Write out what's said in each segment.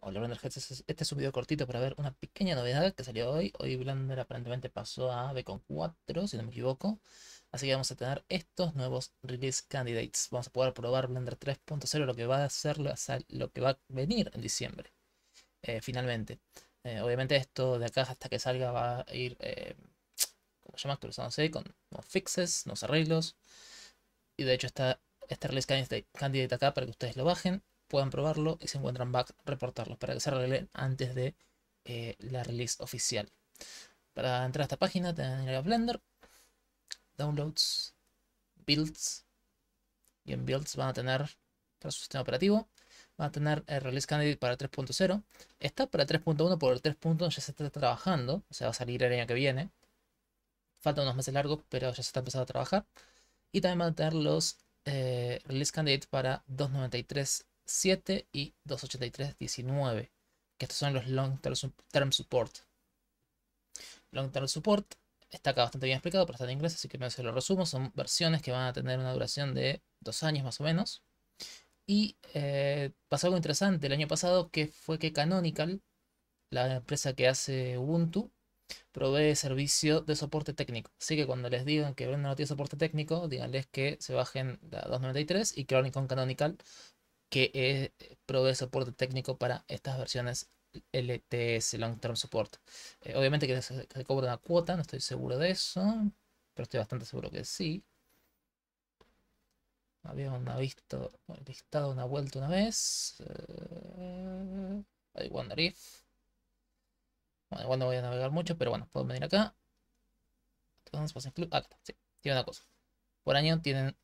Hola Blender, este, este es un video cortito para ver una pequeña novedad que salió hoy. Hoy Blender aparentemente pasó a con 4, si no me equivoco. Así que vamos a tener estos nuevos release candidates. Vamos a poder probar Blender 3.0, lo que va a hacer, lo que va a venir en diciembre. Eh, finalmente. Eh, obviamente esto de acá hasta que salga va a ir, eh, como se llama, con nuevos fixes, nuevos arreglos. Y de hecho está este release candidate acá para que ustedes lo bajen puedan probarlo y si encuentran back, reportarlos para que se arreglen antes de eh, la release oficial. Para entrar a esta página, tener a Blender, Downloads, Builds, y en Builds van a tener para su sistema operativo, van a tener el Release Candidate para 3.0. Está para 3.1, por el 3.1 ya se está trabajando, o sea, va a salir el año que viene. Falta unos meses largos, pero ya se está empezando a trabajar. Y también van a tener los eh, Release Candidate para 2.93 7 y 283.19, que estos son los Long Term Support. Long Term Support está acá bastante bien explicado, pero está en inglés, así que me se lo resumo. Son versiones que van a tener una duración de dos años más o menos. Y eh, pasó algo interesante el año pasado, que fue que Canonical, la empresa que hace Ubuntu, provee servicio de soporte técnico. Así que cuando les digan que no tiene soporte técnico, díganles que se bajen la 293 y que con Canonical que es provee soporte técnico para estas versiones LTS, Long Term Support. Eh, obviamente que se, cobra una cuota, no estoy seguro de eso, pero estoy bastante seguro que sí. Había Habíamos visto, listado una vuelta una vez. Eh, wonder if. Bueno, igual no voy a navegar mucho, pero bueno, puedo venir acá. ah, sí, tiene una cosa. Por año tienen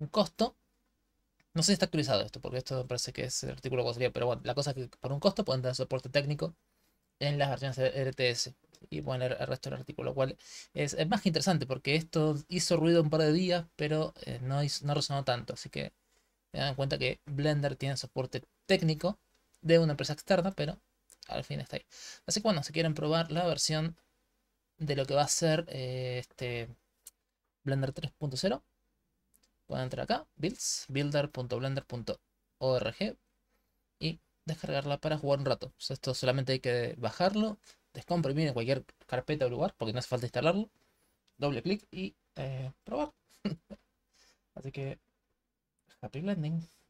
un costo no sé si está actualizado esto, porque esto parece que es el artículo que pero bueno, la cosa es que por un costo pueden tener soporte técnico en las versiones RTS. Y pueden leer el resto del artículo, lo cual es, más interesante, porque esto hizo ruido un par de días, pero eh, no, no resonó tanto. Así que tengan en cuenta que Blender tiene soporte técnico de una empresa externa, pero al fin está ahí. Así que bueno, si quieren probar la versión de lo que va a ser eh, este Blender 3.0, Pueden entrar acá, builds, builder.blender.org y descargarla para jugar un rato. esto solamente hay que bajarlo, descomprimir en cualquier carpeta o lugar, porque no hace falta instalarlo. Doble clic y eh, probar. Así que, happy blending.